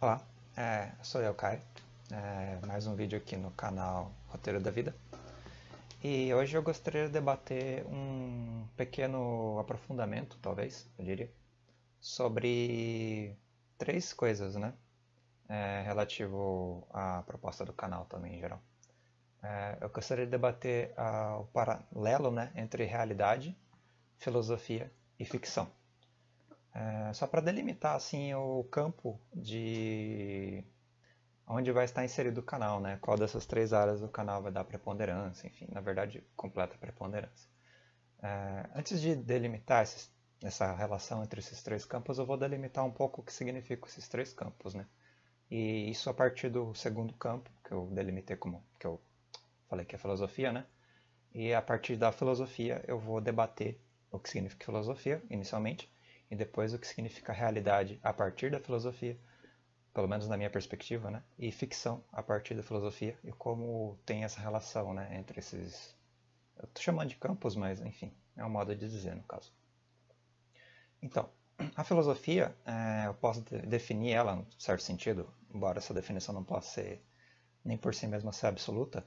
Olá, é, sou eu, Kai. É, mais um vídeo aqui no canal Roteiro da Vida. E hoje eu gostaria de debater um pequeno aprofundamento, talvez, eu diria, sobre três coisas, né? É, relativo à proposta do canal também, em geral. É, eu gostaria de debater ah, o paralelo né, entre realidade, filosofia e ficção. É, só para delimitar assim o campo de onde vai estar inserido o canal, né? Qual dessas três áreas do canal vai dar preponderância, enfim, na verdade, completa preponderância. É, antes de delimitar esses, essa relação entre esses três campos, eu vou delimitar um pouco o que significam esses três campos, né? E isso a partir do segundo campo, que eu delimitei como, que eu falei que é filosofia, né? E a partir da filosofia eu vou debater o que significa filosofia, inicialmente, e depois o que significa realidade a partir da filosofia, pelo menos na minha perspectiva, né? e ficção a partir da filosofia, e como tem essa relação né? entre esses. Eu estou chamando de campos, mas enfim, é um modo de dizer no caso. Então, a filosofia, é, eu posso definir ela, em certo sentido, embora essa definição não possa ser nem por si mesma ser absoluta,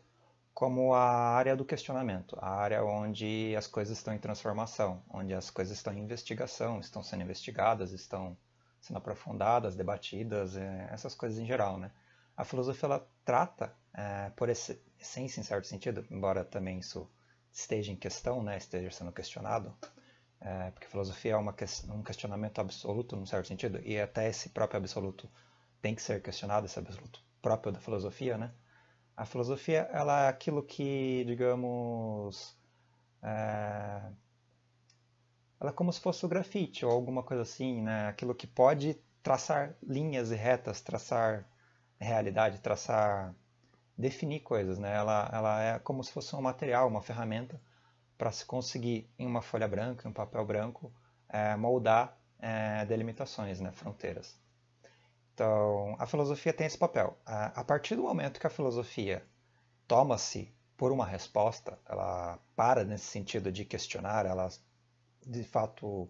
como a área do questionamento, a área onde as coisas estão em transformação, onde as coisas estão em investigação, estão sendo investigadas, estão sendo aprofundadas, debatidas, é, essas coisas em geral, né? A filosofia ela trata, é, por esse, essência, em certo sentido, embora também isso esteja em questão, né, esteja sendo questionado, é, porque filosofia é uma, um questionamento absoluto, num certo sentido, e até esse próprio absoluto tem que ser questionado, esse absoluto próprio da filosofia, né? A filosofia ela é aquilo que, digamos, é... ela é como se fosse o grafite ou alguma coisa assim, né? Aquilo que pode traçar linhas e retas, traçar realidade, traçar, definir coisas, né? Ela, ela é como se fosse um material, uma ferramenta para se conseguir em uma folha branca, em um papel branco, é, moldar é, delimitações, né? Fronteiras. Então, a filosofia tem esse papel. A, partir do momento que a filosofia toma-se por uma resposta, ela para nesse sentido de questionar, ela de fato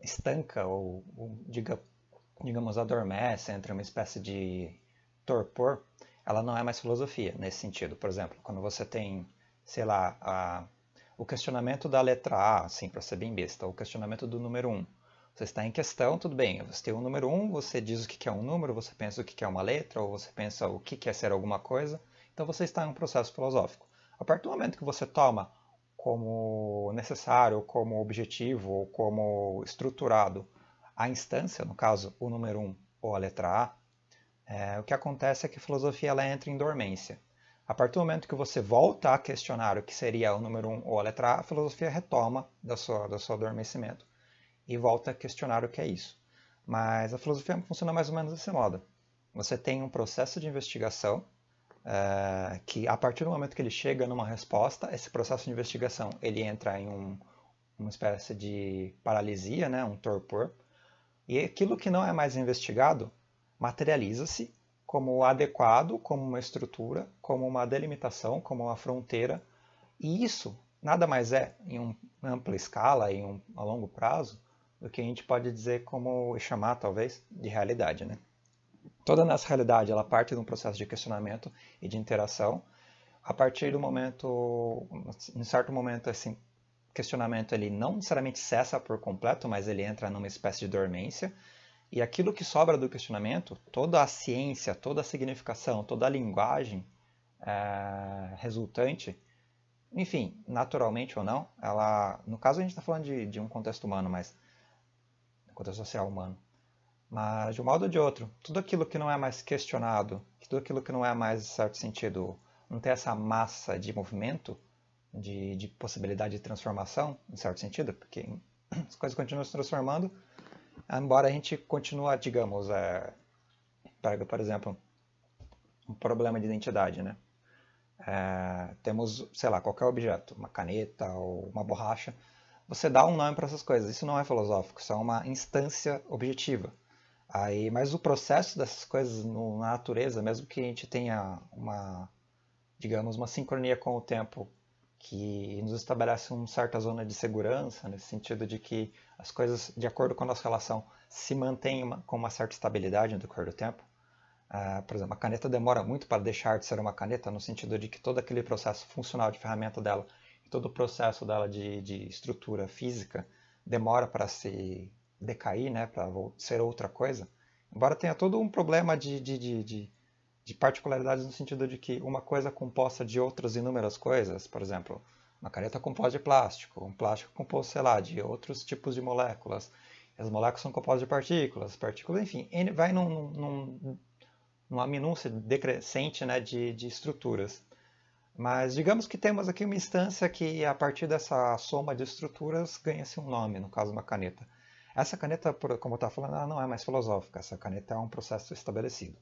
estanca ou, ou diga, digamos, adormece entre uma espécie de torpor, ela não é mais filosofia nesse sentido. Por exemplo, quando você tem, sei lá, a, o questionamento da letra A, assim, para ser bem besta, o questionamento do número 1. Um, você está em questão, tudo bem. Você tem um número 1, um, você diz o que é um número, você pensa o que é uma letra, ou você pensa o que é ser alguma coisa. Então você está em um processo filosófico. A partir do momento que você toma como necessário, como objetivo, ou como estruturado a instância, no caso o número 1 um, ou a letra A, é, o que acontece é que a filosofia ela entra em dormência. A partir do momento que você volta a questionar o que seria o número 1 um ou a letra A, a filosofia retoma da sua, do seu adormecimento e volta a questionar o que é isso. Mas a filosofia funciona mais ou menos desse modo. Você tem um processo de investigação uh, que, a partir do momento que ele chega numa resposta, esse processo de investigação ele entra em um, uma espécie de paralisia, né, um torpor, e aquilo que não é mais investigado materializa-se como adequado, como uma estrutura, como uma delimitação, como uma fronteira, e isso nada mais é, em uma ampla escala, em um, a longo prazo, do que a gente pode dizer como chamar, talvez, de realidade. Né? Toda nossa realidade ela parte de um processo de questionamento e de interação. A partir do momento, em certo momento, assim, questionamento ele não necessariamente cessa por completo, mas ele entra numa espécie de dormência. E aquilo que sobra do questionamento, toda a ciência, toda a significação, toda a linguagem é, resultante, enfim, naturalmente ou não, ela, no caso a gente está falando de, de um contexto humano, mas contra social humano. Mas, de um modo ou de outro, tudo aquilo que não é mais questionado, tudo aquilo que não é mais, em certo sentido, não tem essa massa de movimento, de, de possibilidade de transformação, em certo sentido, porque as coisas continuam se transformando, embora a gente continue, digamos, é, pega, por exemplo, um problema de identidade, né? É, temos, sei lá, qualquer objeto, uma caneta ou uma borracha, você dá um nome para essas coisas. Isso não é filosófico, isso é uma instância objetiva. Aí, mas o processo dessas coisas no, na natureza, mesmo que a gente tenha uma, digamos, uma sincronia com o tempo que nos estabelece uma certa zona de segurança, nesse sentido de que as coisas, de acordo com a nossa relação, se mantêm uma, com uma certa estabilidade no decorrer do tempo. Uh, por exemplo, a caneta demora muito para deixar de ser uma caneta, no sentido de que todo aquele processo funcional de ferramenta dela todo o processo dela de, de estrutura física demora para se decair, né, para ser outra coisa. Embora tenha todo um problema de, de, de, de, particularidades no sentido de que uma coisa é composta de outras inúmeras coisas, por exemplo, uma caneta composta de plástico, um plástico composto, sei lá, de outros tipos de moléculas, as moléculas são compostas de partículas, partículas, enfim, vai num, num, numa minúcia decrescente né, de, de estruturas. Mas digamos que temos aqui uma instância que, a partir dessa soma de estruturas, ganha-se um nome, no caso uma caneta. Essa caneta, como eu estava falando, ela não é mais filosófica, essa caneta é um processo estabelecido.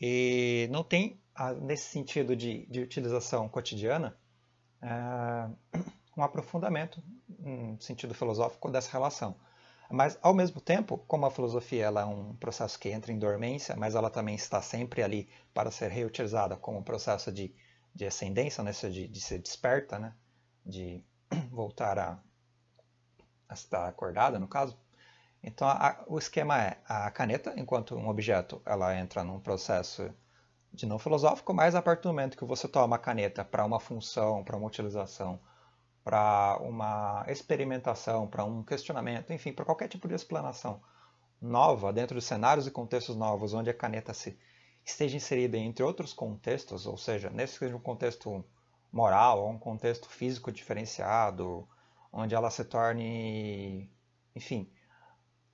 E não tem, ah, nesse sentido de, de utilização cotidiana, é, um aprofundamento, no sentido filosófico dessa relação. Mas, ao mesmo tempo, como a filosofia é um processo que entra em dormência, mas ela também está sempre ali para ser reutilizada como um processo de de ascendência, né? de, de ser desperta, né? de voltar a, a estar acordada, no caso. Então, a, o esquema é a caneta, enquanto um objeto, ela entra num processo de não filosófico, mas a partir do momento que você toma a caneta para uma função, para uma utilização, para uma experimentação, para um questionamento, enfim, para qualquer tipo de explanação nova dentro de cenários e contextos novos, onde a caneta se esteja inserida entre outros contextos, ou seja, nesse seja um contexto moral, ou um contexto físico diferenciado, onde ela se torne, enfim,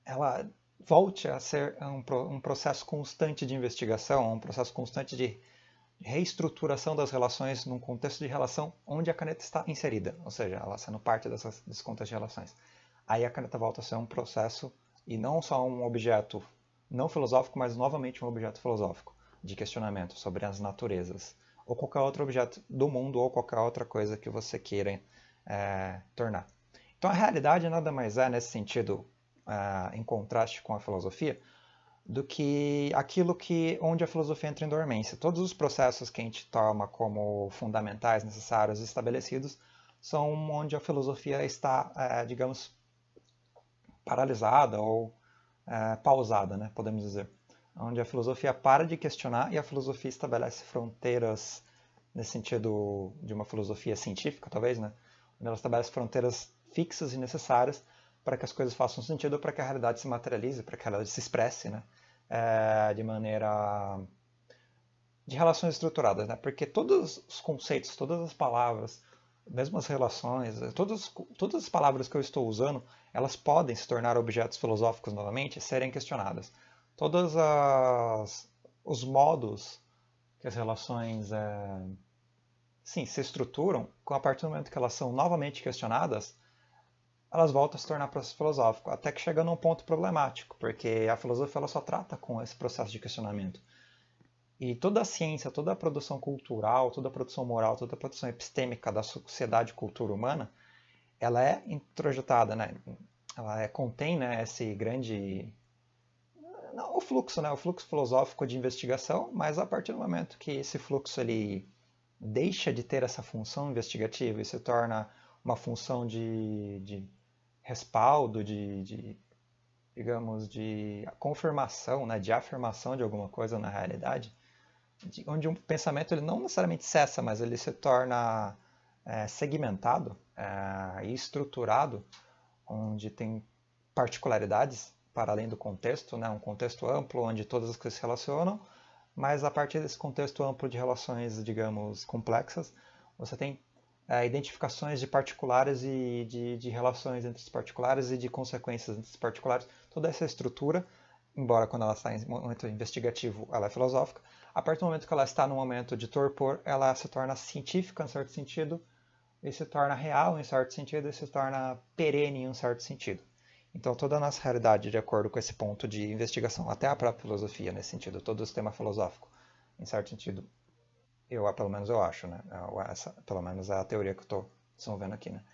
ela volte a ser um, um processo constante de investigação, um processo constante de reestruturação das relações num contexto de relação onde a caneta está inserida, ou seja, ela sendo parte dessas, desse contexto de relações. Aí a caneta volta a ser um processo e não só um objeto não filosófico, mas novamente um objeto filosófico de questionamento sobre as naturezas, ou qualquer outro objeto do mundo, ou qualquer outra coisa que você queira é, tornar. Então a realidade nada mais é, nesse sentido, é, em contraste com a filosofia, do que aquilo que onde a filosofia entra em dormência. Todos os processos que a gente toma como fundamentais, necessários, estabelecidos, são onde a filosofia está, é, digamos, paralisada ou é, pausada, né, podemos dizer onde a filosofia para de questionar e a filosofia estabelece fronteiras nesse sentido de uma filosofia científica, talvez, né? Onde ela estabelece fronteiras fixas e necessárias para que as coisas façam sentido, para que a realidade se materialize, para que ela se expresse, né? É, de maneira de relações estruturadas, né? Porque todos os conceitos, todas as palavras, mesmo as relações, todas, todas as palavras que eu estou usando, elas podem se tornar objetos filosóficos novamente e serem questionadas todas as os modos que as relações é, sim se estruturam, a partir do momento que elas são novamente questionadas, elas voltam a se tornar processo filosófico, até que chegando a um ponto problemático, porque a filosofia ela só trata com esse processo de questionamento. E toda a ciência, toda a produção cultural, toda a produção moral, toda a produção epistêmica da sociedade e cultura humana, ela é introjetada, né? ela é, contém né, esse grande não o fluxo, né, o fluxo filosófico de investigação, mas a partir do momento que esse fluxo ele deixa de ter essa função investigativa e se torna uma função de, de respaldo, de, de, digamos, de confirmação, né, de afirmação de alguma coisa na realidade, de, onde um pensamento ele não necessariamente cessa, mas ele se torna é, segmentado é, e é, estruturado, onde tem particularidades para além do contexto, né? um contexto amplo onde todas as coisas se relacionam, mas a partir desse contexto amplo de relações, digamos, complexas, você tem é, identificações de particulares e de, de relações entre os particulares e de consequências entre os particulares. Toda essa estrutura, embora quando ela está em momento investigativo ela é filosófica, a partir do momento que ela está no momento de torpor, ela se torna científica em certo sentido, e se torna real em certo sentido, e se torna perene em um certo sentido. Então, toda a nossa realidade, de acordo com esse ponto de investigação, até a própria filosofia, nesse sentido, todo o sistema filosófico, em certo sentido, eu, pelo menos eu acho, né? Essa, pelo menos é a teoria que eu estou desenvolvendo aqui, né?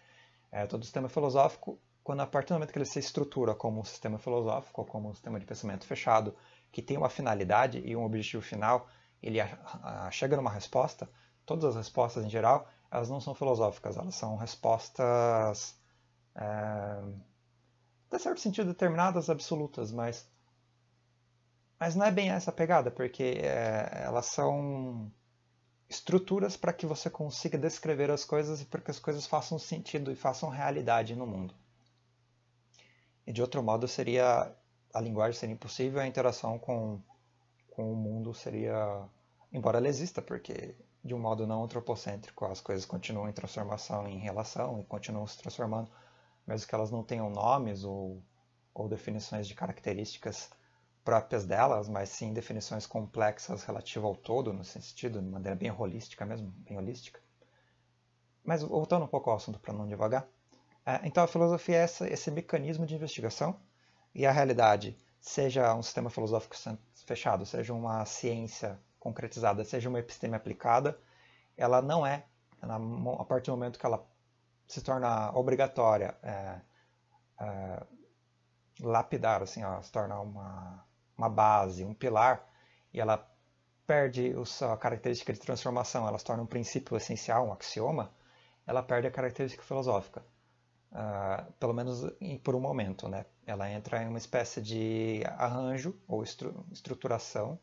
É, todo o sistema filosófico, quando a partir do momento que ele se estrutura como um sistema filosófico, ou como um sistema de pensamento fechado, que tem uma finalidade e um objetivo final, ele a, a, chega numa resposta, todas as respostas em geral, elas não são filosóficas, elas são respostas... É até certo sentido, determinadas absolutas, mas. Mas não é bem essa a pegada, porque é, elas são estruturas para que você consiga descrever as coisas e para que as coisas façam sentido e façam realidade no mundo. E de outro modo, seria a linguagem seria impossível, a interação com, com o mundo seria. Embora ela exista, porque de um modo não antropocêntrico as coisas continuam em transformação, em relação e continuam se transformando mesmo que elas não tenham nomes ou, ou definições de características próprias delas, mas sim definições complexas relativas ao todo, no sentido, de maneira bem holística mesmo, bem holística. Mas voltando um pouco ao assunto para não devagar. É, então a filosofia é essa, esse mecanismo de investigação e a realidade, seja um sistema filosófico fechado, seja uma ciência concretizada, seja uma episteme aplicada, ela não é, a partir do momento que ela se torna obrigatória, é, é, lapidar, assim, ó, se tornar uma, uma base, um pilar, e ela perde a característica de transformação, ela se torna um princípio essencial, um axioma, ela perde a característica filosófica. Uh, pelo menos em, por um momento, né? Ela entra em uma espécie de arranjo ou estru estruturação,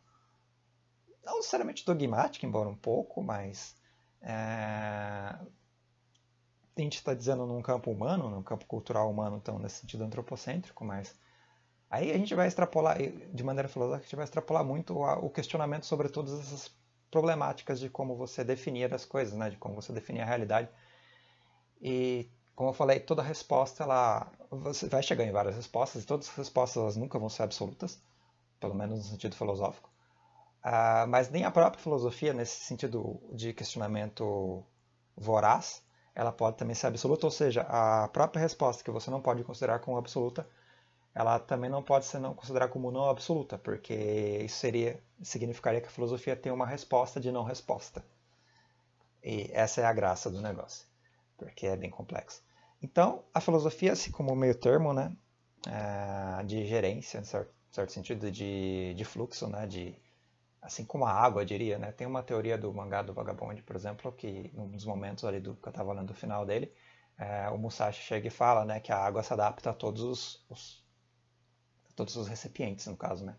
não necessariamente dogmática, embora um pouco, mas é, a gente está dizendo num campo humano, num campo cultural humano, então, nesse sentido antropocêntrico, mas aí a gente vai extrapolar, de maneira filosófica, a gente vai extrapolar muito o questionamento sobre todas essas problemáticas de como você definir as coisas, né? de como você definir a realidade. E, como eu falei, toda resposta, ela você vai chegar em várias respostas, e todas as respostas elas nunca vão ser absolutas, pelo menos no sentido filosófico. Uh, mas nem a própria filosofia, nesse sentido de questionamento voraz, ela pode também ser absoluta, ou seja, a própria resposta que você não pode considerar como absoluta, ela também não pode ser não considerada como não absoluta, porque isso seria significaria que a filosofia tem uma resposta de não resposta. E essa é a graça do negócio, porque é bem complexo. Então, a filosofia, assim como meio termo, né, é, de gerência, em certo, certo sentido, de, de fluxo, né, de, assim como a água, diria, né? Tem uma teoria do mangá do Vagabond, por exemplo, que num dos momentos ali do que eu estava lendo o final dele, é, o Musashi chega e fala, né, que a água se adapta a todos os, os todos os recipientes, no caso, né?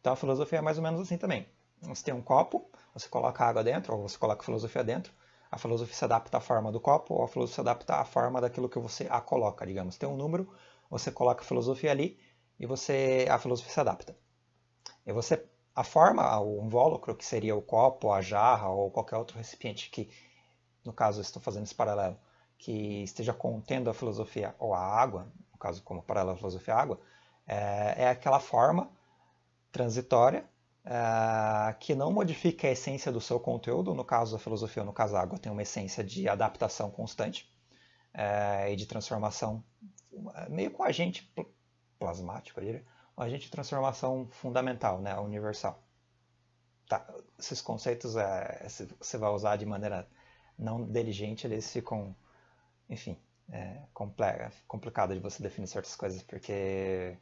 Então a filosofia é mais ou menos assim também. Você tem um copo, você coloca água dentro, ou você coloca filosofia dentro, a filosofia se adapta à forma do copo, ou a filosofia se adapta à forma daquilo que você a coloca, digamos. Tem um número, você coloca a filosofia ali, e você a filosofia se adapta. E você a forma, o invólucro, que seria o copo, a jarra ou qualquer outro recipiente que, no caso, estou fazendo esse paralelo, que esteja contendo a filosofia ou a água, no caso, como paralelo à filosofia água, é, é aquela forma transitória é, que não modifica a essência do seu conteúdo, no caso, a filosofia ou no caso, a água tem uma essência de adaptação constante é, e de transformação, é, meio com agente plasmático, eu diria, agente de transformação fundamental, né, universal. Tá, esses conceitos é, se você vai usar de maneira não diligente, eles ficam, enfim, é complicado de você definir certas coisas, porque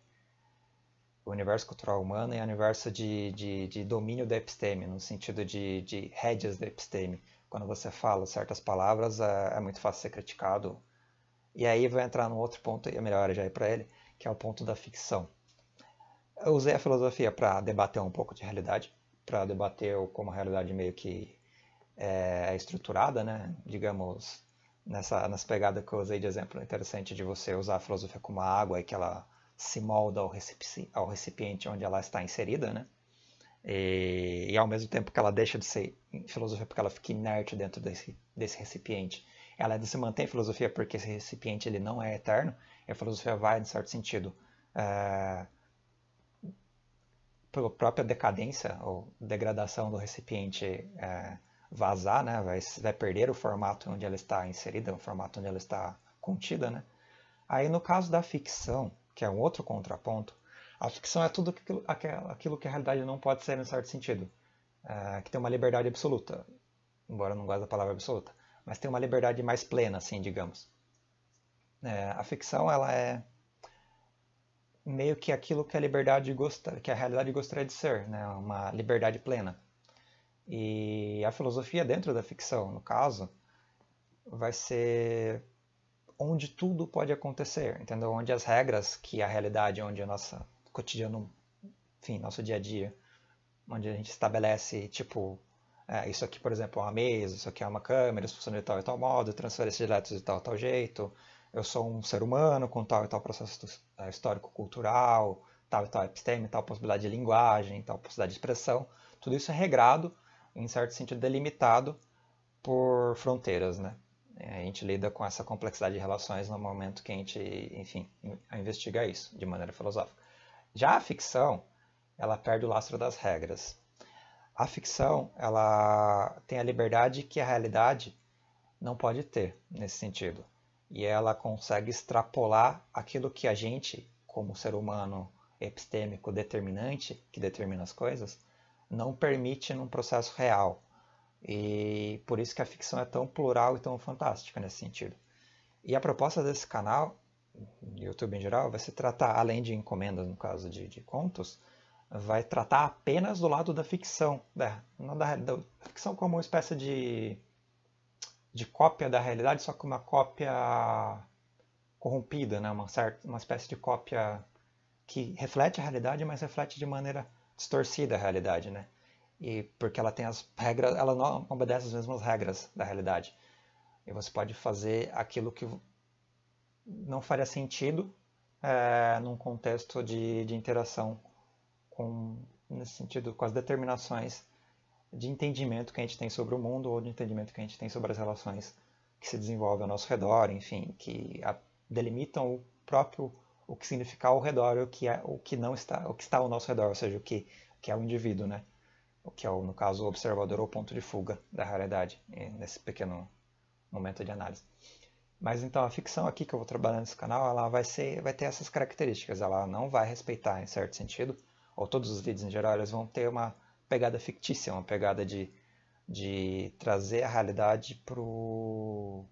o universo cultural humano é um universo de, de, de domínio da episteme, no sentido de, de rédeas da episteme. Quando você fala certas palavras, é, é muito fácil ser criticado. E aí vai entrar num outro ponto, e é melhor já ir para ele, que é o ponto da ficção. Eu usei a filosofia para debater um pouco de realidade, para debater como a realidade meio que é, é estruturada, né? digamos, nessa, nessa pegada que eu usei de exemplo interessante de você usar a filosofia como a água e que ela se molda ao, recipiente onde ela está inserida, né? E, e, ao mesmo tempo que ela deixa de ser filosofia porque ela fica inerte dentro desse, desse recipiente, ela se mantém filosofia porque esse recipiente ele não é eterno, e a filosofia vai, de certo sentido, é, pela própria decadência ou degradação do recipiente é, vazar, né? vai, vai perder o formato onde ela está inserida, o formato onde ela está contida. Né? Aí no caso da ficção, que é um outro contraponto, a ficção é tudo aquilo, aquilo que a realidade não pode ser, em certo sentido, é, que tem uma liberdade absoluta, embora eu não goste da palavra absoluta, mas tem uma liberdade mais plena, assim, digamos. É, a ficção ela é meio que aquilo que a liberdade gosta, que a realidade gostaria de ser, né? Uma liberdade plena. E a filosofia dentro da ficção, no caso, vai ser onde tudo pode acontecer, entendeu? Onde as regras que a realidade, é onde a nossa cotidiano, enfim, nosso dia a dia, onde a gente estabelece, tipo, é, isso aqui, por exemplo, é uma mesa, isso aqui é uma câmera, isso funciona de tal e tal modo, transferência de de tal e tal jeito, eu sou um ser humano com tal e tal processo eh, histórico-cultural, tal e tal episteme, tal possibilidade de linguagem, tal possibilidade de expressão. Tudo isso é regrado, em certo sentido delimitado por fronteiras, né? A gente lida com essa complexidade de relações no momento que a gente, enfim, investiga isso de maneira filosófica. Já a ficção, ela perde o lastro das regras. A ficção, ela tem a liberdade que a realidade não pode ter nesse sentido e ela consegue extrapolar aquilo que a gente, como ser humano epistêmico determinante, que determina as coisas, não permite num processo real. E por isso que a ficção é tão plural e tão fantástica nesse sentido. E a proposta desse canal, YouTube em geral, vai se tratar, além de encomendas no caso de, de contos, vai tratar apenas do lado da ficção, né? da, da ficção como uma espécie de de cópia da realidade, só que uma cópia corrompida, né? uma, certa, uma espécie de cópia que reflete a realidade, mas reflete de maneira distorcida a realidade, né? E porque ela tem as regras, ela não obedece às mesmas regras da realidade. E você pode fazer aquilo que não faria sentido é, num contexto de, de interação com, nesse sentido, com as determinações de entendimento que a gente tem sobre o mundo ou de entendimento que a gente tem sobre as relações que se desenvolvem ao nosso redor, enfim, que a, delimitam o próprio o que significa ao redor e o que é o que não está, o que está ao nosso redor, ou seja, o que, o que é o indivíduo, né? O que é o, no caso o observador ou ponto de fuga da realidade eh, nesse pequeno momento de análise. Mas então a ficção aqui que eu vou trabalhar nesse canal, ela vai ser, vai ter essas características, ela não vai respeitar em certo sentido, ou todos os vídeos em geral eles vão ter uma pegada fictícia, uma pegada de, de trazer a realidade para o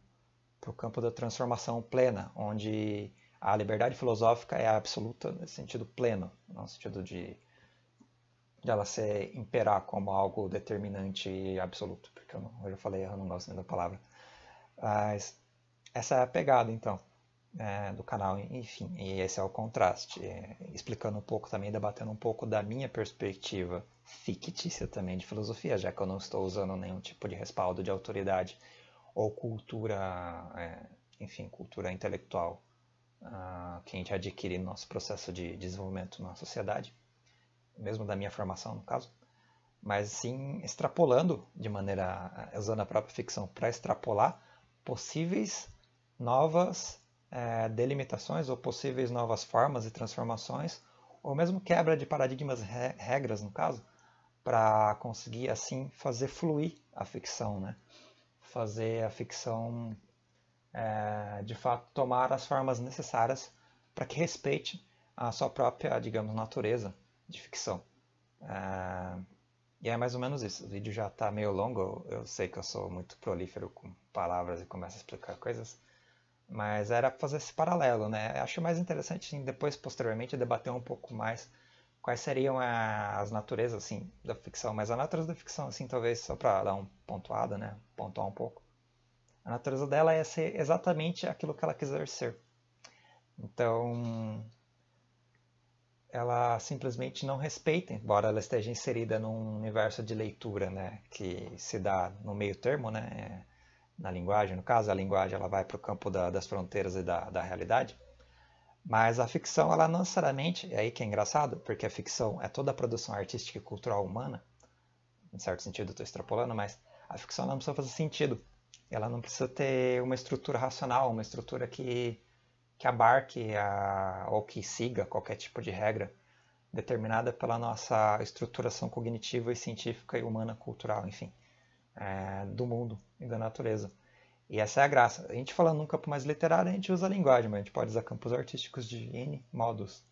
campo da transformação plena, onde a liberdade filosófica é absoluta no sentido pleno, no sentido de, de ela ser imperar como algo determinante e absoluto, porque eu, não, eu já falei, eu não gosto nem da palavra. Mas essa é a pegada, então é, do canal, enfim. E esse é o contraste. É, explicando um pouco também, debatendo um pouco da minha perspectiva fictícia também de filosofia, já que eu não estou usando nenhum tipo de respaldo de autoridade ou cultura, é, enfim, cultura intelectual uh, que a gente adquire no nosso processo de desenvolvimento na sociedade, mesmo da minha formação, no caso mas sim extrapolando de maneira ah, usando a própria ficção para extrapolar possíveis novas é, delimitações ou possíveis novas formas e transformações, ou mesmo quebra de paradigmas, re regras, no caso, para conseguir assim fazer fluir a ficção, né? fazer a ficção é, de fato tomar as formas necessárias para que respeite a sua própria, digamos, natureza de ficção. É, e é mais ou menos isso. O vídeo já está meio longo, eu sei que eu sou muito prolífero com palavras e começo a explicar coisas, mas era fazer esse paralelo, né? Acho mais interessante, depois, posteriormente, debater um pouco mais quais seriam as naturezas, assim, da ficção. Mas a natureza da ficção, assim, talvez, só para dar um pontuado, né? Pontuar um pouco. A natureza dela é ser exatamente aquilo que ela quiser ser. Então, ela simplesmente não respeita, embora ela esteja inserida num universo de leitura, né? Que se dá no meio termo, né? É na linguagem, no caso a linguagem ela vai para o campo da, das fronteiras e da, da realidade, mas a ficção ela não necessariamente, é aí que é engraçado, porque a ficção é toda a produção artística e cultural humana, em certo sentido estou extrapolando, mas a ficção não precisa fazer sentido, ela não precisa ter uma estrutura racional, uma estrutura que, que abarque a, ou que siga qualquer tipo de regra determinada pela nossa estruturação cognitiva e científica e humana cultural, enfim, é, do mundo e da natureza. E essa é a graça. A gente falando num campo mais literário, a gente usa a linguagem, mas a gente pode usar campos artísticos de N modos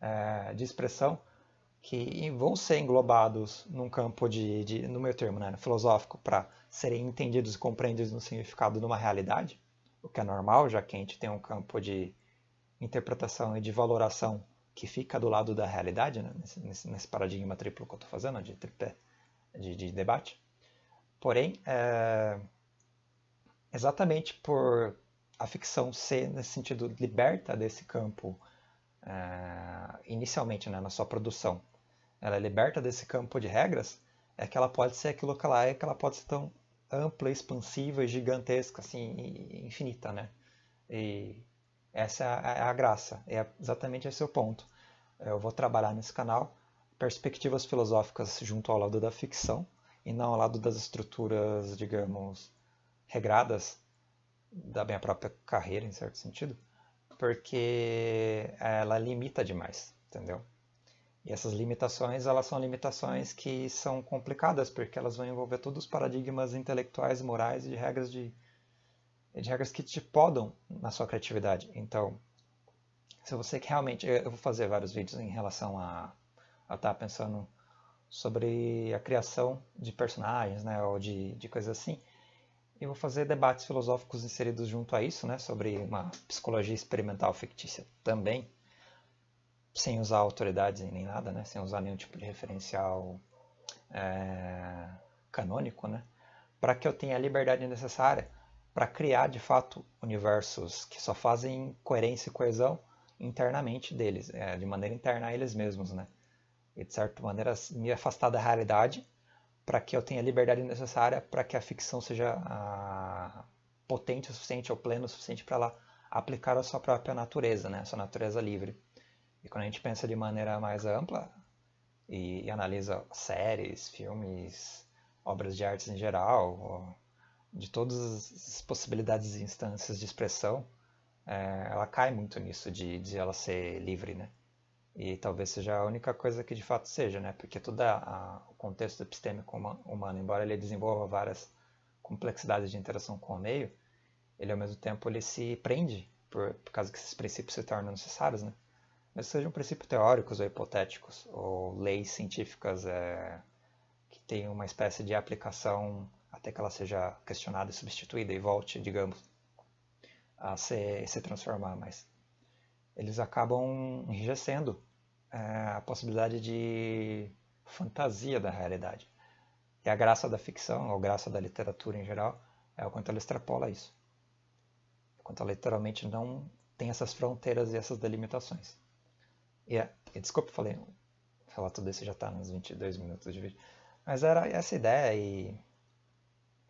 é, de expressão que vão ser englobados num campo de, de no meu termo, né, filosófico, para serem entendidos e compreendidos no significado de uma realidade, o que é normal, já que a gente tem um campo de interpretação e de valoração que fica do lado da realidade, né, nesse, nesse, paradigma triplo que eu estou fazendo, de, tripé, de, de debate. Porém, é, exatamente por a ficção ser, nesse sentido, liberta desse campo, é, inicialmente né, na sua produção, ela é liberta desse campo de regras, é que ela pode ser aquilo que ela é, que ela pode ser tão ampla, expansiva gigantesca, assim, infinita, né? E essa é a, é a graça, é exatamente esse o ponto. Eu vou trabalhar nesse canal perspectivas filosóficas junto ao lado da ficção, e não ao lado das estruturas, digamos, regradas da minha própria carreira, em certo sentido, porque ela limita demais, entendeu? E essas limitações, elas são limitações que são complicadas, porque elas vão envolver todos os paradigmas intelectuais, morais e de regras de, de regras que te podam na sua criatividade. Então, se você realmente, eu vou fazer vários vídeos em relação a, a estar tá pensando sobre a criação de personagens, né, ou de, de coisas assim. E vou fazer debates filosóficos inseridos junto a isso, né, sobre uma psicologia experimental fictícia também, sem usar autoridades nem nada, né, sem usar nenhum tipo de referencial é, canônico, né, para que eu tenha a liberdade necessária para criar de fato universos que só fazem coerência e coesão internamente deles, é, de maneira interna a eles mesmos, né? e, de certa maneira, me afastar da realidade para que eu tenha a liberdade necessária para que a ficção seja ah, potente o suficiente ou plena o suficiente para ela aplicar a sua própria natureza, né? a sua natureza livre. E quando a gente pensa de maneira mais ampla e, e analisa séries, filmes, obras de artes em geral, de todas as possibilidades e instâncias de expressão, é, ela cai muito nisso de, de ela ser livre, né? E talvez seja a única coisa que de fato seja, né? porque todo o contexto epistêmico humano, embora ele desenvolva várias complexidades de interação com o meio, ele ao mesmo tempo ele se prende por, por causa que esses princípios se tornam necessários. Né? Mas sejam princípios teóricos ou hipotéticos, ou leis científicas é, que têm uma espécie de aplicação até que ela seja questionada e substituída e volte, digamos, a se, se transformar. Mas eles acabam enrijecendo é, a possibilidade de fantasia da realidade. E a graça da ficção, ou graça da literatura em geral, é o quanto ela extrapola isso. O quanto ela literalmente não tem essas fronteiras e essas delimitações. E, é, e desculpa, falei, falar tudo isso já está nos 22 minutos de vídeo. Mas era essa ideia e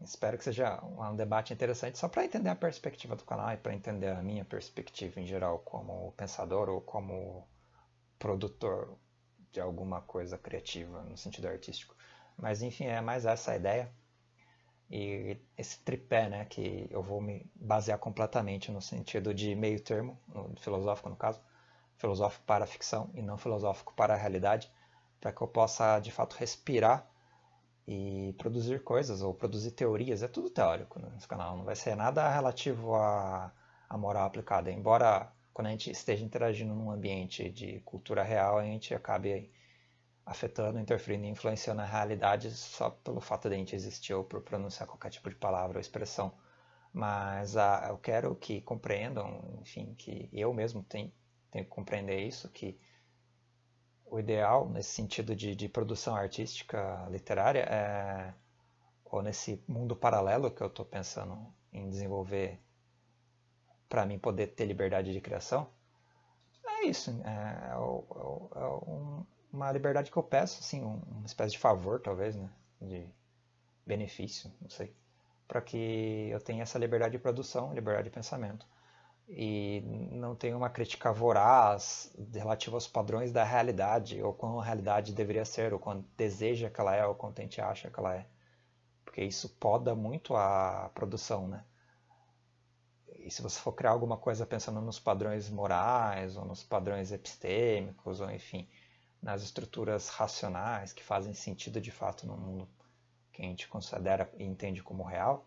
espero que seja um debate interessante só para entender a perspectiva do canal e para entender a minha perspectiva em geral como pensador ou como produtor de alguma coisa criativa no sentido artístico. Mas enfim, é mais essa a ideia. E esse tripé, né, que eu vou me basear completamente no sentido de meio termo, no, filosófico no caso, filosófico para a ficção e não filosófico para a realidade, para que eu possa de fato respirar e produzir coisas ou produzir teorias. É tudo teórico né, nesse canal, não vai ser nada relativo à, à moral aplicada, embora quando a gente esteja interagindo num ambiente de cultura real, a gente acabe afetando, interferindo e influenciando a realidade só pelo fato de a gente existir ou por pronunciar qualquer tipo de palavra ou expressão. Mas ah, eu quero que compreendam, enfim, que eu mesmo tenho, tenho que compreender isso, que o ideal nesse sentido de, de produção artística literária é, ou nesse mundo paralelo que eu estou pensando em desenvolver para mim poder ter liberdade de criação. É isso. Né? É, é, é um, uma liberdade que eu peço, assim, uma espécie de favor, talvez, né? De benefício, não sei. Para que eu tenha essa liberdade de produção, liberdade de pensamento. E não tenha uma crítica voraz relativa aos padrões da realidade, ou quão a realidade deveria ser, ou quanto deseja que ela é, ou quanto a gente acha que ela é. Porque isso poda muito a produção, né? e se você for criar alguma coisa pensando nos padrões morais, ou nos padrões epistêmicos, ou enfim, nas estruturas racionais que fazem sentido de fato no mundo que a gente considera e entende como real,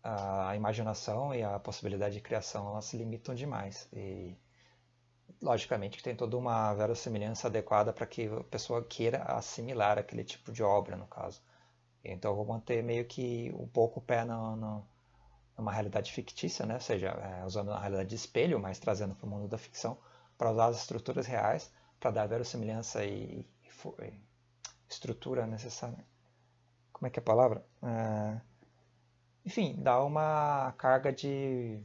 a imaginação e a possibilidade de criação elas se limitam demais. E logicamente que tem toda uma verossimilhança adequada para que a pessoa queira assimilar aquele tipo de obra, no caso. Então eu vou manter meio que um pouco o pé no, no numa é realidade fictícia, né? ou seja, é, usando a realidade de espelho, mas trazendo para o mundo da ficção, para usar as estruturas reais para dar a verossimilhança e, e, e, estrutura necessária. Como é que é a palavra? É, enfim, dá uma carga de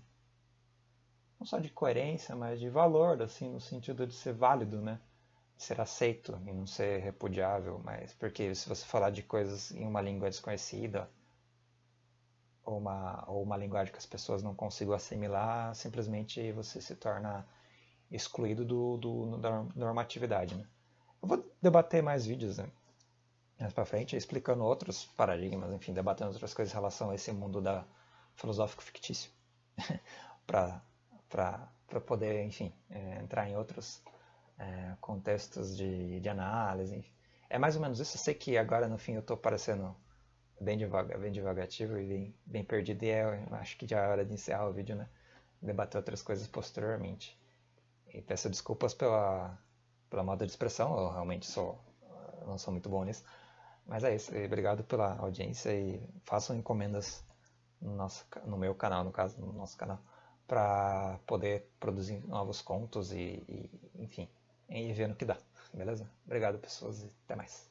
não só de coerência, mas de valor, assim, no sentido de ser válido, né? De ser aceito e não ser repudiável, mas porque se você falar de coisas em uma língua desconhecida, ou uma, ou uma linguagem que as pessoas não consigam assimilar, simplesmente você se torna excluído do, do da normatividade. Né? Eu vou debater mais vídeos né? mais para frente, explicando outros paradigmas, enfim, debatendo outras coisas em relação a esse mundo da filosófico fictício, para poder, enfim, é, entrar em outros é, contextos de, de análise. Enfim. É mais ou menos isso. Eu sei que agora, no fim, eu estou parecendo bem devagar, bem devagativo e bem, bem perdido. E é, acho que já é hora de encerrar o vídeo, né? Debater outras coisas posteriormente. E peço desculpas pela, pela moda de expressão, eu realmente sou, não sou muito bom nisso. Mas é isso, e obrigado pela audiência e façam encomendas no, nosso, no meu canal, no caso, no nosso canal, para poder produzir novos contos e, e enfim, e ver no que dá, beleza? Obrigado, pessoas, e até mais.